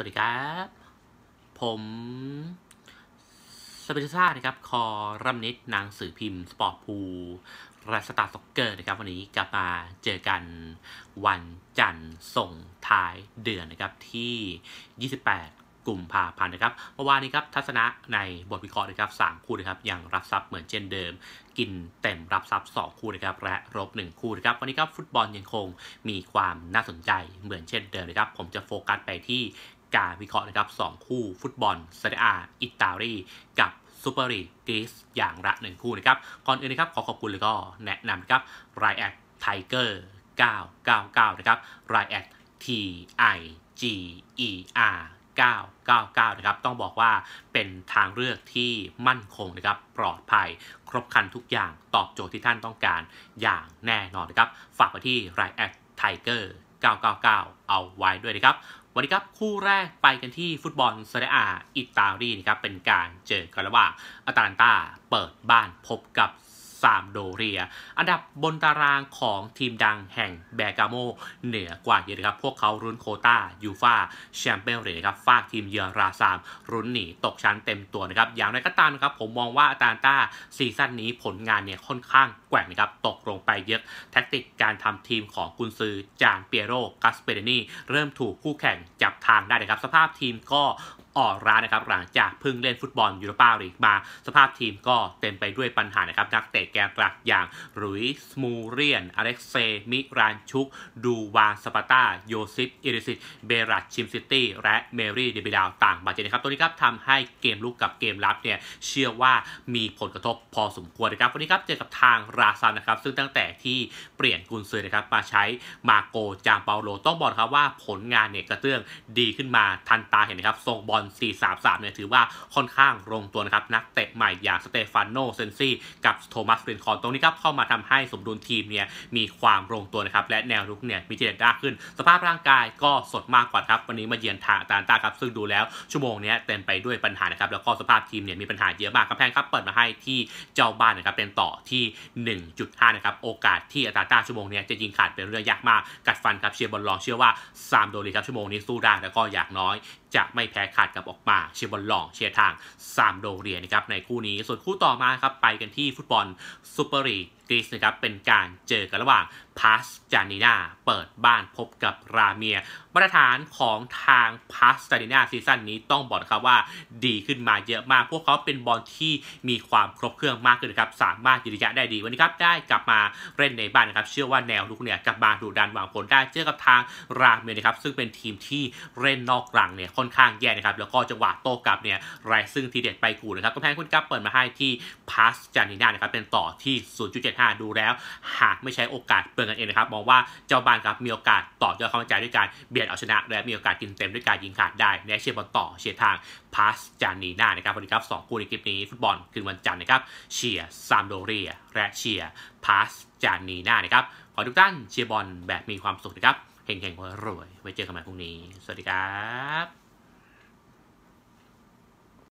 วัสดีครับ ผมสเปซิซ่านะครับ คอรัมนิดหนังสือพิมพ์สปอร์ตพูรัสตาร์สกเกอร์นะครับ วันนี้กลับมาเจอกันวันจันทร์ส่งท้ายเดือนนะครับที่ 28กลุ่มพาพันนะครับ เมื่อวานนี้ครับทัศนะในบทวิเคราะห์นะครับ3คู่นะครับยังรับทรัพย์เหมือนเช่นเดิม กินเต็มรับทรัพย์2คู่นะครับและรบ 1 คู่นะครับวันนี้ครับฟุตบอลยังคงมีความน่าสนใจเหมือนเช่นเดิมนะครับผมจะโฟกัสไปที่การวิเคราะห์นะครับสองคู่ฟุตบอลซาเรีอิตาลีกับซูเปอร์ลีกรีซอย่างละหนึ่งคู่นะครับ ก่อนอื่นนะครับ ขอขอบคุณแล้วก็แนะนำนะครับรายแอดไทเกอร์999 นะครับรายแอด T I G E R 999 นะครับ ต้องบอกว่าเป็นทางเลือกที่มั่นคงนะครับ ปลอดภัยครบคันทุกอย่างตอบโจทย์ที่ท่านต้องการอย่างแน่นอนนะครับฝากไปที่รายแอดไทเกอร์999 เอาไว้ด้วยนะครับ วันนี้ครับ คู่แรกไปกันที่ฟุตบอลเซเรียอิตาลีนะครับ เป็นการเจอกันระหว่างอตาลันตาเปิดบ้านพบกับซามโดเรีย อันดับบนตารางของทีมดังแห่งแบกาโม เหนือกว่าเยอะครับ พวกเขารุ้นโคตายูฟาแชมเปี้ยนลีกครับฝาทีมเยอราซามรุ้นหนี ตกชั้นเต็มตัวนะครับอย่างไรก็ตามครับผมมองว่าอาตาต้าซีซั่นนี้ผลงานเนี่ยค่อนข้างแกว่งนะครับตกลงไปเยอะ แท็กติกการทำทีมของกุนซือ จานเปียโรกัสเปเดนีเริ่มถูกคู่แข่งจับทางได้นะครับ สภาพทีมก็ออกร้านนะครับ หลังจากเพิ่งเล่นฟุตบอลยูโรปาลีกมาสภาพทีมก็เต็มไปด้วยปัญหานะครับ นักเตะแกนหลักอย่างรุยสมูเรียน อเล็กเซ มิรานชุก ดูวานสปาตาโยซิปอิริสิตเบรัตชิมซิตี้ และเมรี่เดบิดาวต่างบาดเจ็บนะครับ ตัวนี้ครับทำให้เกมลุกกับเกมรับเนี่ยเชื่อว่ามีผลกระทบพอสมควรนะครับวันนี้ครับเจอกับทางราซานนะครับซึ่งตั้งแต่ที่เปลี่ยนกุนซือนะครับมาใช้มาโกจามเปาโลต้องบอกครับว่าผลงานเนี่ยกระเตื้องดีขึ้นมาทันตาเห็นนะครับทรงบอลอน4-3-3เนี่ยถือว่าค่อนข้างลงตัวนะครับ นักเตะใหม่อย่างสเตฟานโนเซนซี่กับโทมัสเรนคอนตรงนี้ครับเข้ามาทำให้สมดุลทีมเนี่ยมีความลงตัวนะครับ และแนวรุกเนี่ยมีเจเด็ดด้าขึ้น สภาพร่างกายก็สดมากกว่าครับวันนี้มาเยือนทางตาลตาครับ ซึ่งดูแล้วชั่วโมงนี้เต็มไปด้วยปัญหานะครับ แล้วก็สภาพทีมเนี่ยมีปัญหาเยอะมากกำแพงครับเปิดมาให้ที่เจ้าบ้านนะครับเป็นต่อที่ 1.5นะครับโอกาสที่อาตาต้าชั่วโมงนี้จะยิงขาดเป็นเรื่องยากมากกัดฟันครับเชียร์บอลลองเชื่อว่าซามโดลีครับชั่วโมงนี้สู้ได้แล้วก็อยากน้อยจะไม่แพ้ขาดกับออกมาเชียร์บอลลองเชียร์ทางซามโดเรียนะครับในคู่นี้ส่วนคู่ต่อมาครับ ไปกันที่ฟุตบอลซูเปอร์ลีกกรีซนะครับเป็นการเจอกันระหว่างพาสจานีนาเปิดบ้านพบกับราเมีย มาตรฐานของทางพาสจานีนาซีซั่นนี้ต้องบอกครับว่าดีขึ้นมาเยอะมาก พวกเขาเป็นบอลที่มีความครบเครื่องมากขึ้นครับสามารถยืนระยะได้ดีวันนี้ครับได้กลับมาเล่นในบ้านนะครับเชื่อว่าแนวลุกเนี่ยกลับมาดูดันวางผลได้เจอกับทางราเมียนะครับ ซึ่งเป็นทีมที่เล่นนอกหลังเนี่ยค่อนข้างแย่นะครับแล้วก็จังหวะโต้กลับเนี่ยไรซึ่งทีเด็ดไปกูนะครับก็แพ้คุณกับเปิดมาให้ที่พาสจานีนานะครับเป็นต่อที่0.75 5ดูแล้วหากไม่ใช้โอกาสเปิดกันเองนะครับ มองว่าเจ้าบ้านครับมีโอกาสต่อยอดความใจด้วยการเบียดเอาชนะ และมีโอกาสกินเต็มด้วยการยิงขาดได้ในเชียร์บอลต่อเชียร์ทางพาสจานีน่านะครับวัสดีครับสองคู่ในคลิปนี้ ฟุตบอลคืนวันจันทร์นะครับเชียร์ซามโดเรีย และเชียร์พาสจานีน่านะครับ ขอทุกท่านเชียร์บอลแบบมีความสุขนะครับเฮงๆรวยๆไว้เจอกันใหม่พรุ่งนี้ สวัสดีครับ